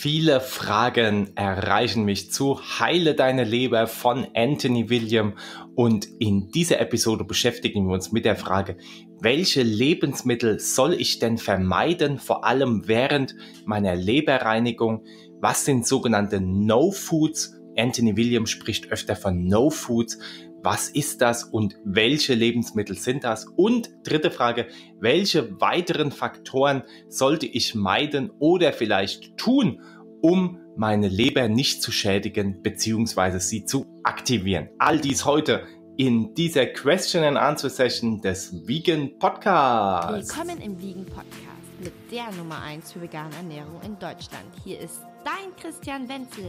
Viele Fragen erreichen mich zu Heile deine Leber von Anthony William und in dieser Episode beschäftigen wir uns mit der Frage, welche Lebensmittel soll ich denn vermeiden, vor allem während meiner Leberreinigung? Was sind sogenannte No-Foods? Anthony William spricht öfter von No-Foods was ist das und welche Lebensmittel sind das? Und dritte Frage, welche weiteren Faktoren sollte ich meiden oder vielleicht tun, um meine Leber nicht zu schädigen bzw. sie zu aktivieren? All dies heute in dieser Question and Answer Session des Vegan Podcasts. Willkommen im Vegan Podcast mit der Nummer 1 für vegane Ernährung in Deutschland. Hier ist dein Christian Wenzel.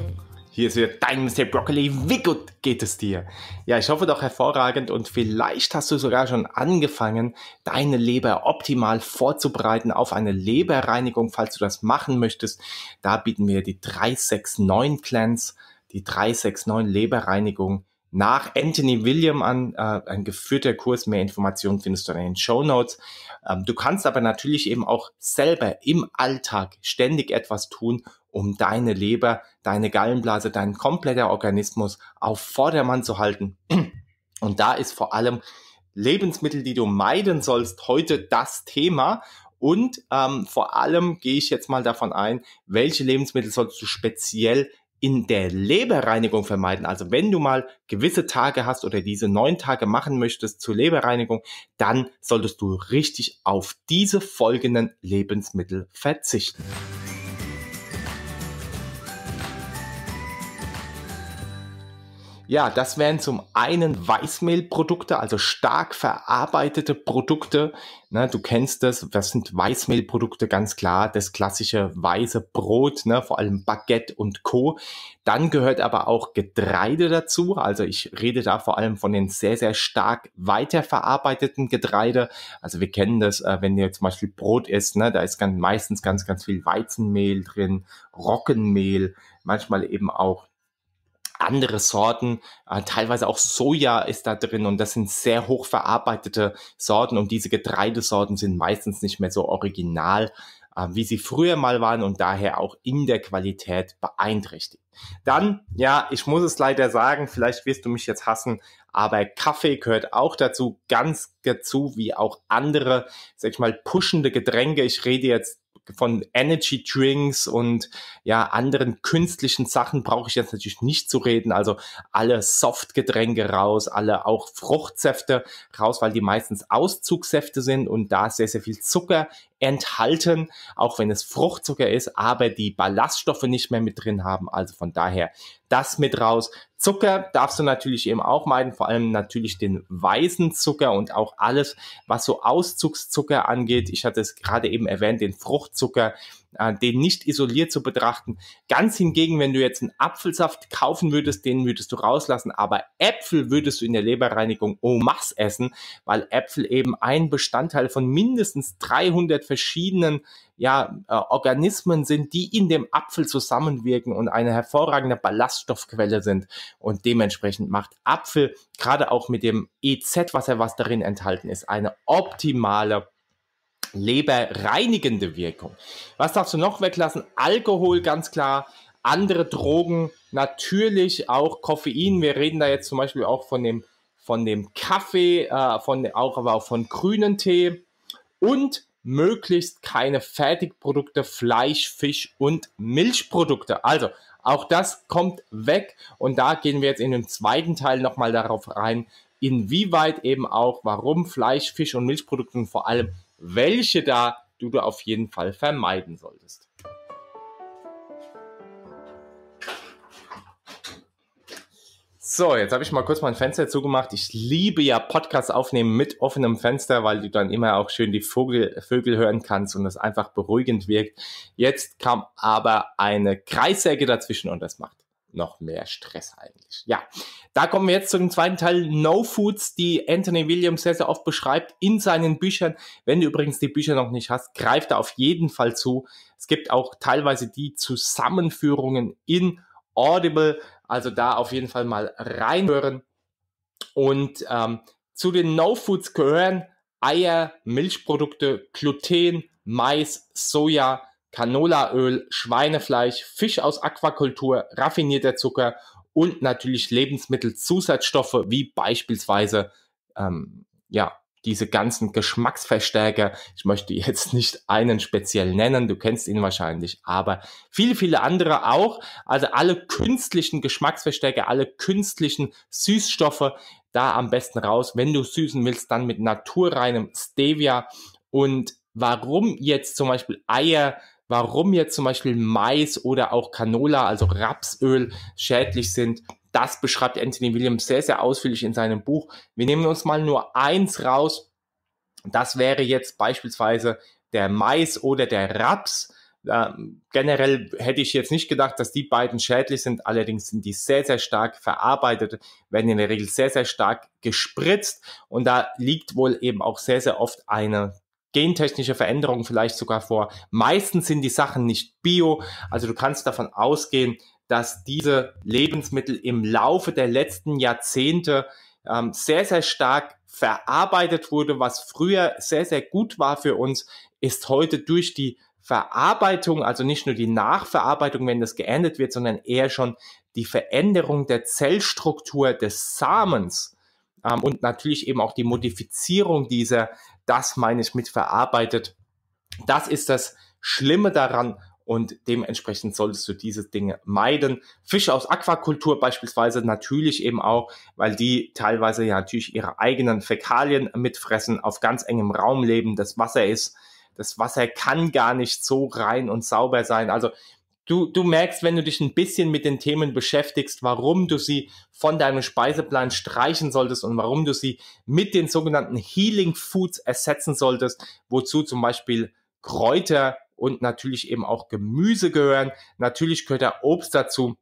Hier ist wieder dein Mr. Broccoli. Wie gut geht es dir? Ja, ich hoffe doch hervorragend und vielleicht hast du sogar schon angefangen, deine Leber optimal vorzubereiten auf eine Leberreinigung, falls du das machen möchtest. Da bieten wir die 369 Cleanse, die 369 Leberreinigung nach Anthony William an. Äh, ein geführter Kurs. Mehr Informationen findest du in den Show Notes. Ähm, du kannst aber natürlich eben auch selber im Alltag ständig etwas tun, um deine Leber, deine Gallenblase, dein kompletter Organismus auf Vordermann zu halten. Und da ist vor allem Lebensmittel, die du meiden sollst, heute das Thema. Und ähm, vor allem gehe ich jetzt mal davon ein, welche Lebensmittel sollst du speziell in der Leberreinigung vermeiden. Also wenn du mal gewisse Tage hast oder diese neun Tage machen möchtest zur Leberreinigung, dann solltest du richtig auf diese folgenden Lebensmittel verzichten. Ja, das wären zum einen Weißmehlprodukte, also stark verarbeitete Produkte. Ne, du kennst das, das sind Weißmehlprodukte ganz klar, das klassische weiße Brot, ne, vor allem Baguette und Co. Dann gehört aber auch Getreide dazu. Also ich rede da vor allem von den sehr, sehr stark weiterverarbeiteten Getreide. Also wir kennen das, äh, wenn ihr zum Beispiel Brot isst, ne, da ist ganz, meistens ganz, ganz viel Weizenmehl drin, Roggenmehl, manchmal eben auch andere Sorten, äh, teilweise auch Soja ist da drin und das sind sehr hochverarbeitete Sorten und diese Getreidesorten sind meistens nicht mehr so original, äh, wie sie früher mal waren und daher auch in der Qualität beeinträchtigt. Dann, ja, ich muss es leider sagen, vielleicht wirst du mich jetzt hassen, aber Kaffee gehört auch dazu, ganz dazu, wie auch andere, sag ich mal, pushende Getränke. Ich rede jetzt von Energy Drinks und ja, anderen künstlichen Sachen brauche ich jetzt natürlich nicht zu reden. Also alle Softgetränke raus, alle auch Fruchtsäfte raus, weil die meistens Auszugsäfte sind und da sehr, sehr viel Zucker enthalten, auch wenn es Fruchtzucker ist, aber die Ballaststoffe nicht mehr mit drin haben. Also von daher das mit raus. Zucker darfst du natürlich eben auch meiden, vor allem natürlich den weißen Zucker und auch alles, was so Auszugszucker angeht. Ich hatte es gerade eben erwähnt, den Fruchtzucker, äh, den nicht isoliert zu betrachten. Ganz hingegen, wenn du jetzt einen Apfelsaft kaufen würdest, den würdest du rauslassen, aber Äpfel würdest du in der Leberreinigung oh mach's essen, weil Äpfel eben ein Bestandteil von mindestens 300 verschiedenen ja, äh, Organismen sind, die in dem Apfel zusammenwirken und eine hervorragende Ballaststoffquelle sind. Und dementsprechend macht Apfel, gerade auch mit dem EZ-Wasser, was darin enthalten ist, eine optimale leberreinigende Wirkung. Was darfst du noch weglassen? Alkohol, ganz klar. Andere Drogen, natürlich auch Koffein. Wir reden da jetzt zum Beispiel auch von dem, von dem Kaffee, äh, von, auch, aber auch von grünen Tee. Und möglichst keine Fertigprodukte, Fleisch, Fisch und Milchprodukte. Also, auch das kommt weg. Und da gehen wir jetzt in dem zweiten Teil nochmal darauf rein, inwieweit eben auch, warum Fleisch, Fisch und Milchprodukte und vor allem welche da du da auf jeden Fall vermeiden solltest. So, jetzt habe ich mal kurz mein Fenster zugemacht. Ich liebe ja Podcasts aufnehmen mit offenem Fenster, weil du dann immer auch schön die Vogel, Vögel hören kannst und das einfach beruhigend wirkt. Jetzt kam aber eine Kreissäge dazwischen und das macht noch mehr Stress eigentlich. Ja, da kommen wir jetzt zum zweiten Teil No Foods, die Anthony Williams sehr, sehr oft beschreibt in seinen Büchern. Wenn du übrigens die Bücher noch nicht hast, greif da auf jeden Fall zu. Es gibt auch teilweise die Zusammenführungen in Audible, also da auf jeden Fall mal reinhören. Und ähm, zu den No Foods gehören Eier, Milchprodukte, Gluten, Mais, Soja, Canolaöl, Schweinefleisch, Fisch aus Aquakultur, raffinierter Zucker und natürlich Lebensmittelzusatzstoffe wie beispielsweise ähm, ja diese ganzen Geschmacksverstärker. Ich möchte jetzt nicht einen speziell nennen, du kennst ihn wahrscheinlich, aber viele, viele andere auch. Also alle künstlichen Geschmacksverstärker, alle künstlichen Süßstoffe da am besten raus. Wenn du süßen willst, dann mit naturreinem Stevia. Und warum jetzt zum Beispiel Eier warum jetzt zum Beispiel Mais oder auch Canola, also Rapsöl, schädlich sind. Das beschreibt Anthony Williams sehr, sehr ausführlich in seinem Buch. Wir nehmen uns mal nur eins raus. Das wäre jetzt beispielsweise der Mais oder der Raps. Ähm, generell hätte ich jetzt nicht gedacht, dass die beiden schädlich sind. Allerdings sind die sehr, sehr stark verarbeitet, werden in der Regel sehr, sehr stark gespritzt. Und da liegt wohl eben auch sehr, sehr oft eine gentechnische Veränderungen vielleicht sogar vor. Meistens sind die Sachen nicht bio, also du kannst davon ausgehen, dass diese Lebensmittel im Laufe der letzten Jahrzehnte ähm, sehr, sehr stark verarbeitet wurde. Was früher sehr, sehr gut war für uns, ist heute durch die Verarbeitung, also nicht nur die Nachverarbeitung, wenn das geerntet wird, sondern eher schon die Veränderung der Zellstruktur des Samens ähm, und natürlich eben auch die Modifizierung dieser, das meine ich mit verarbeitet. Das ist das Schlimme daran und dementsprechend solltest du diese Dinge meiden. Fische aus Aquakultur beispielsweise natürlich eben auch, weil die teilweise ja natürlich ihre eigenen Fäkalien mitfressen, auf ganz engem Raum leben, das Wasser ist, das Wasser kann gar nicht so rein und sauber sein. Also du, du merkst, wenn du dich ein bisschen mit den Themen beschäftigst, warum du sie von deinem Speiseplan streichen solltest und warum du sie mit den sogenannten Healing Foods ersetzen solltest, wozu zum Beispiel Kräuter und natürlich eben auch Gemüse gehören. Natürlich gehört da Obst dazu.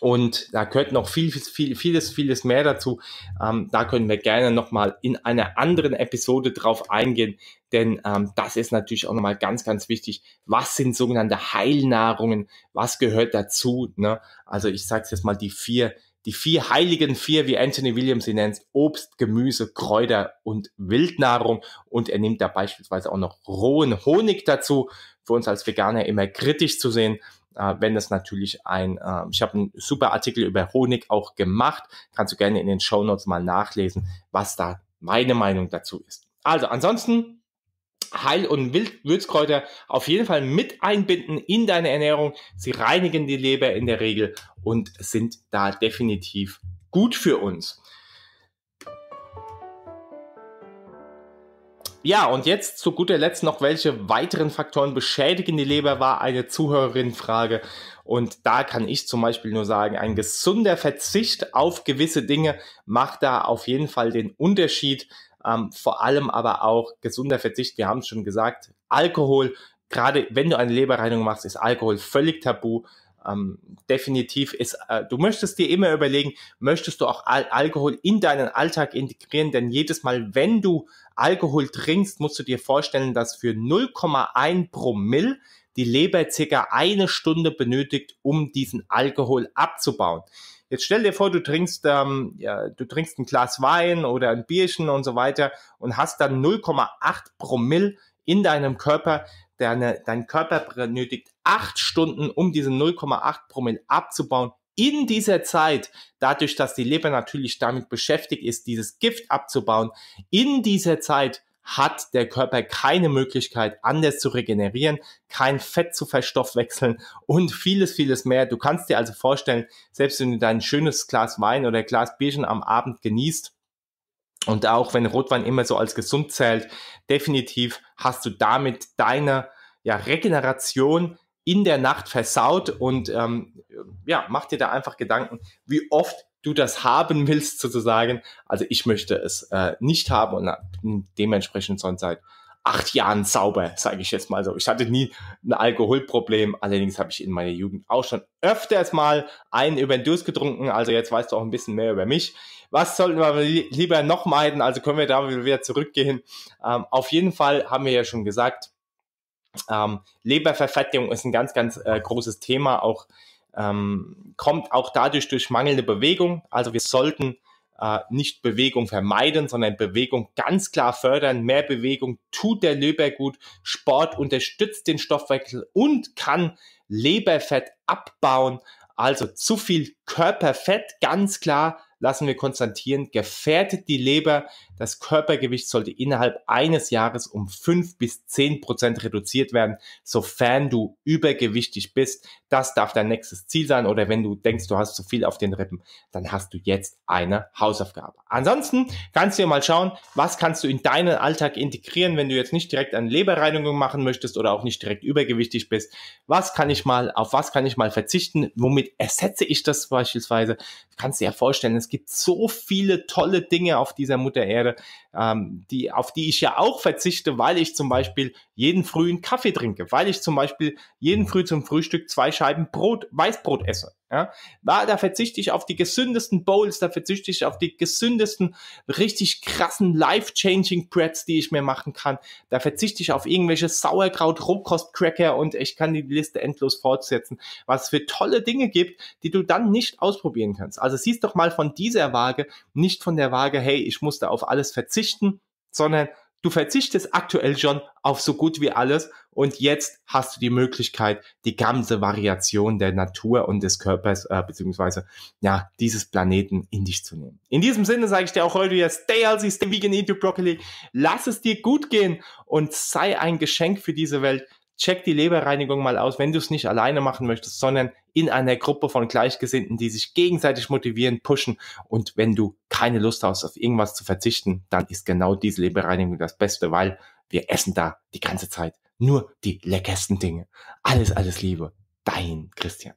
Und da gehört noch viel, viel, vieles, vieles mehr dazu. Ähm, da können wir gerne nochmal in einer anderen Episode drauf eingehen, denn ähm, das ist natürlich auch nochmal ganz, ganz wichtig. Was sind sogenannte Heilnahrungen? Was gehört dazu? Ne? Also ich sage jetzt mal die vier die vier heiligen vier, wie Anthony Williams sie nennt, Obst, Gemüse, Kräuter und Wildnahrung. Und er nimmt da beispielsweise auch noch rohen Honig dazu. Für uns als Veganer immer kritisch zu sehen, äh, wenn das natürlich ein, äh, ich habe einen super Artikel über Honig auch gemacht, kannst du gerne in den Show Notes mal nachlesen, was da meine Meinung dazu ist. Also ansonsten Heil- und Wildwürzkräuter auf jeden Fall mit einbinden in deine Ernährung. Sie reinigen die Leber in der Regel und sind da definitiv gut für uns. Ja, und jetzt zu guter Letzt noch, welche weiteren Faktoren beschädigen die Leber, war eine Zuhörerin-Frage. Und da kann ich zum Beispiel nur sagen, ein gesunder Verzicht auf gewisse Dinge macht da auf jeden Fall den Unterschied ähm, vor allem aber auch gesunder Verzicht. Wir haben es schon gesagt, Alkohol, gerade wenn du eine Leberreinigung machst, ist Alkohol völlig tabu. Ähm, definitiv ist, äh, du möchtest dir immer überlegen, möchtest du auch Al Alkohol in deinen Alltag integrieren, denn jedes Mal, wenn du Alkohol trinkst, musst du dir vorstellen, dass für 0,1 Promille die Leber circa eine Stunde benötigt, um diesen Alkohol abzubauen. Jetzt stell dir vor, du trinkst, ähm, ja, du trinkst ein Glas Wein oder ein Bierchen und so weiter und hast dann 0,8 Promille in deinem Körper. Deine, dein Körper benötigt acht Stunden, um diese 0,8 Promille abzubauen. In dieser Zeit, dadurch, dass die Leber natürlich damit beschäftigt ist, dieses Gift abzubauen, in dieser Zeit hat der Körper keine Möglichkeit, anders zu regenerieren, kein Fett zu verstoffwechseln und vieles, vieles mehr. Du kannst dir also vorstellen, selbst wenn du dein schönes Glas Wein oder Glas Bierchen am Abend genießt, und auch wenn Rotwein immer so als gesund zählt, definitiv hast du damit deine ja, Regeneration in der Nacht versaut und ähm, ja, mach dir da einfach Gedanken, wie oft du das haben willst sozusagen. Also ich möchte es äh, nicht haben und äh, dementsprechend sonst seit acht Jahren sauber, sage ich jetzt mal so. Ich hatte nie ein Alkoholproblem, allerdings habe ich in meiner Jugend auch schon öfters mal einen über den Durst getrunken, also jetzt weißt du auch ein bisschen mehr über mich. Was sollten wir lieber noch meiden? Also können wir da wieder zurückgehen. Ähm, auf jeden Fall haben wir ja schon gesagt, ähm, Leberverfettung ist ein ganz, ganz äh, großes Thema, auch ähm, kommt auch dadurch durch mangelnde Bewegung. Also wir sollten äh, nicht Bewegung vermeiden, sondern Bewegung ganz klar fördern. Mehr Bewegung tut der Leber gut. Sport unterstützt den Stoffwechsel und kann Leberfett abbauen. Also zu viel Körperfett, ganz klar lassen wir konstatieren, gefährdet die Leber. Das Körpergewicht sollte innerhalb eines Jahres um fünf bis zehn Prozent reduziert werden, sofern du übergewichtig bist. Das darf dein nächstes Ziel sein. Oder wenn du denkst, du hast zu viel auf den Rippen, dann hast du jetzt eine Hausaufgabe. Ansonsten kannst du dir mal schauen, was kannst du in deinen Alltag integrieren, wenn du jetzt nicht direkt eine Leberreinigung machen möchtest oder auch nicht direkt übergewichtig bist. Was kann ich mal, auf was kann ich mal verzichten? Womit ersetze ich das beispielsweise? Du kannst dir ja vorstellen, es es gibt so viele tolle Dinge auf dieser Mutter Erde, ähm, die, auf die ich ja auch verzichte, weil ich zum Beispiel jeden frühen Kaffee trinke, weil ich zum Beispiel jeden mhm. Früh zum Frühstück zwei Scheiben Brot, Weißbrot esse. Ja, da verzichte ich auf die gesündesten Bowls, da verzichte ich auf die gesündesten, richtig krassen, life-changing Breads, die ich mir machen kann. Da verzichte ich auf irgendwelche Sauerkraut, Rohkost-Cracker und ich kann die Liste endlos fortsetzen, was es für tolle Dinge gibt, die du dann nicht ausprobieren kannst. Also siehst doch mal von dieser Waage, nicht von der Waage, hey, ich musste auf alles verzichten, sondern du verzichtest aktuell schon auf so gut wie alles und jetzt hast du die Möglichkeit, die ganze Variation der Natur und des Körpers äh, beziehungsweise ja dieses Planeten in dich zu nehmen. In diesem Sinne sage ich dir auch heute wieder: Stay healthy, stay vegan, eat your broccoli. Lass es dir gut gehen und sei ein Geschenk für diese Welt. Check die Leberreinigung mal aus, wenn du es nicht alleine machen möchtest, sondern in einer Gruppe von Gleichgesinnten, die sich gegenseitig motivieren, pushen. Und wenn du keine Lust hast, auf irgendwas zu verzichten, dann ist genau diese Lebereinigung das Beste, weil wir essen da die ganze Zeit nur die leckersten Dinge. Alles, alles Liebe. Dein Christian.